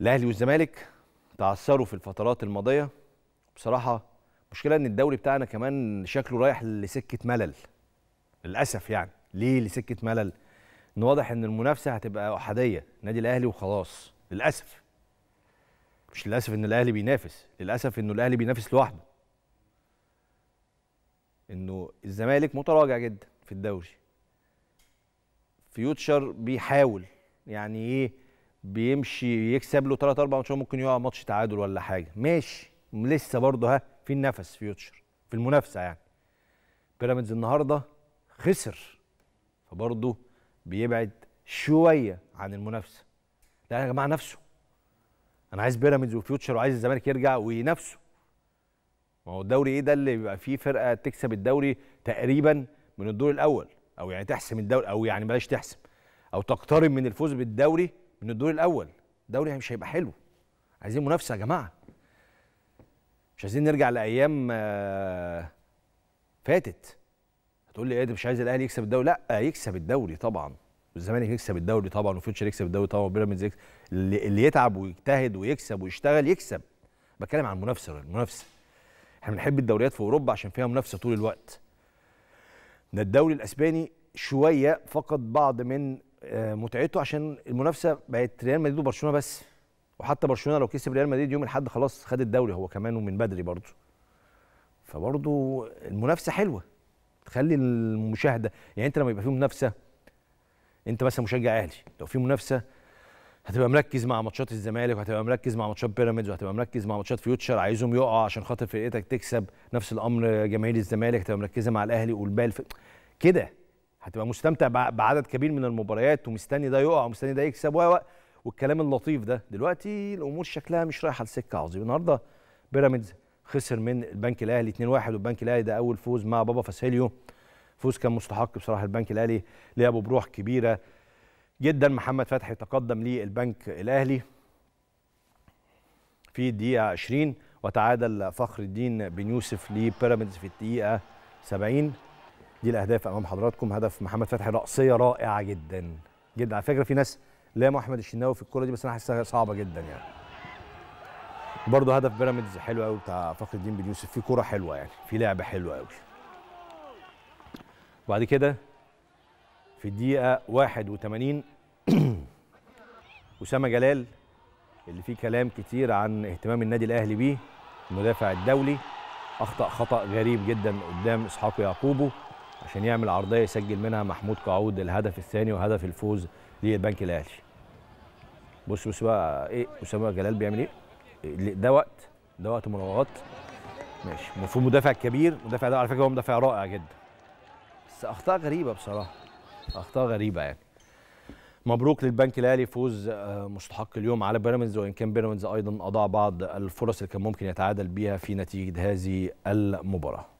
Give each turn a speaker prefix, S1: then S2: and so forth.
S1: الاهلي والزمالك تعثروا في الفترات الماضيه بصراحه المشكله ان الدوري بتاعنا كمان شكله رايح لسكه ملل للاسف يعني ليه لسكه ملل ان واضح ان المنافسه هتبقى احاديه نادي الاهلي وخلاص للاسف مش للاسف ان الاهلي بينافس للاسف انه الاهلي بينافس لوحده انه الزمالك متراجع جدا في الدوري فيوتشر بيحاول يعني ايه بيمشي يكسب له 3 4 ماتشات ممكن يقع ماتش تعادل ولا حاجه ماشي لسه برضه ها في النفس فيوتشر في المنافسه يعني بيراميدز النهارده خسر فبرضه بيبعد شويه عن المنافسه لا يا جماعه نفسه انا عايز بيراميدز وفيوتشر وعايز الزمالك يرجع وينافسه ما هو الدوري ايه ده اللي بيبقى فيه فرقه تكسب الدوري تقريبا من الدور الاول او يعني تحسم الدوري او يعني بلاش تحسم او تقترب من الفوز بالدوري من الدور الاول دوري مش هيبقى حلو عايزين منافسه يا جماعه مش عايزين نرجع لايام آه، فاتت هتقول لي ايه ده مش عايز الاهلي يكسب الدوري لا يكسب الدوري طبعا والزمالك يكسب الدوري طبعا وفيوتشر يكسب الدوري طبعا وبيراميدز يكسب اللي يتعب ويجتهد ويكسب ويشتغل يكسب بتكلم عن المنافسه المنافسه احنا بنحب الدوريات في اوروبا عشان فيها منافسه طول الوقت ده الدوري الاسباني شويه فقد بعض من آه، متعته عشان المنافسه بقت ريال مدريد وبرشلونه بس وحتى برشلونه لو كسب ريال مدريد يوم الاحد خلاص خد الدوري هو كمان ومن بدري برضه فبرضه المنافسه حلوه تخلي المشاهده يعني انت لما يبقى في منافسه انت مثلا مشجع اهلي لو في منافسه هتبقى مركز مع ماتشات الزمالك وهتبقى مركز مع ماتشات بيراميدز وهتبقى مركز مع ماتشات فيوتشر عايزهم يقعوا عشان خاطر فرقتك تكسب نفس الامر جماهير الزمالك هتبقى مركزه مع الاهلي والبال كده هتبقى مستمتع بعدد كبير من المباريات ومستني ده يقع ومستني ده يكسب و والكلام اللطيف ده دلوقتي الامور شكلها مش رايحه لسكه عظيمه النهارده بيراميدز خسر من البنك الاهلي 2-1 والبنك الاهلي ده اول فوز مع بابا فاسيليو فوز كان مستحق بصراحه البنك الاهلي لعبوا بروح كبيره جدا محمد فتحي تقدم للبنك الاهلي في الدقيقه 20 وتعادل فخر الدين بن يوسف لبيراميدز في الدقيقه 70 دي الاهداف امام حضراتكم هدف محمد فتحي راسيه رائعه جدا جدا على فكره في ناس لاموا احمد الشناوي في الكوره دي بس انا حاسسها صعبه جدا يعني برضه هدف بيراميدز حلو قوي بتاع فخر الدين بن يوسف في كوره حلوه يعني في لعبه حلوه قوي وبعد كده في الدقيقه 81 اسامه جلال اللي فيه كلام كتير عن اهتمام النادي الاهلي بيه المدافع الدولي اخطا خطا غريب جدا قدام اسحاق يعقوبه عشان يعمل عرضيه يسجل منها محمود قعود الهدف الثاني وهدف الفوز للبنك الاهلي بص بص بقى ايه اسامه جلال بيعمل ايه, إيه، ده وقت ده وقت مراوغات ماشي المفروض مدافع كبير مدافع ده على فكره هو مدافع رائع جدا بس اخطاء غريبه بصراحه اخطاء غريبه يعني مبروك للبنك الاهلي فوز آه، مستحق اليوم على بيراميدز وان كان بيراميدز ايضا اضاع بعض الفرص اللي كان ممكن يتعادل بيها في نتيجه هذه المباراه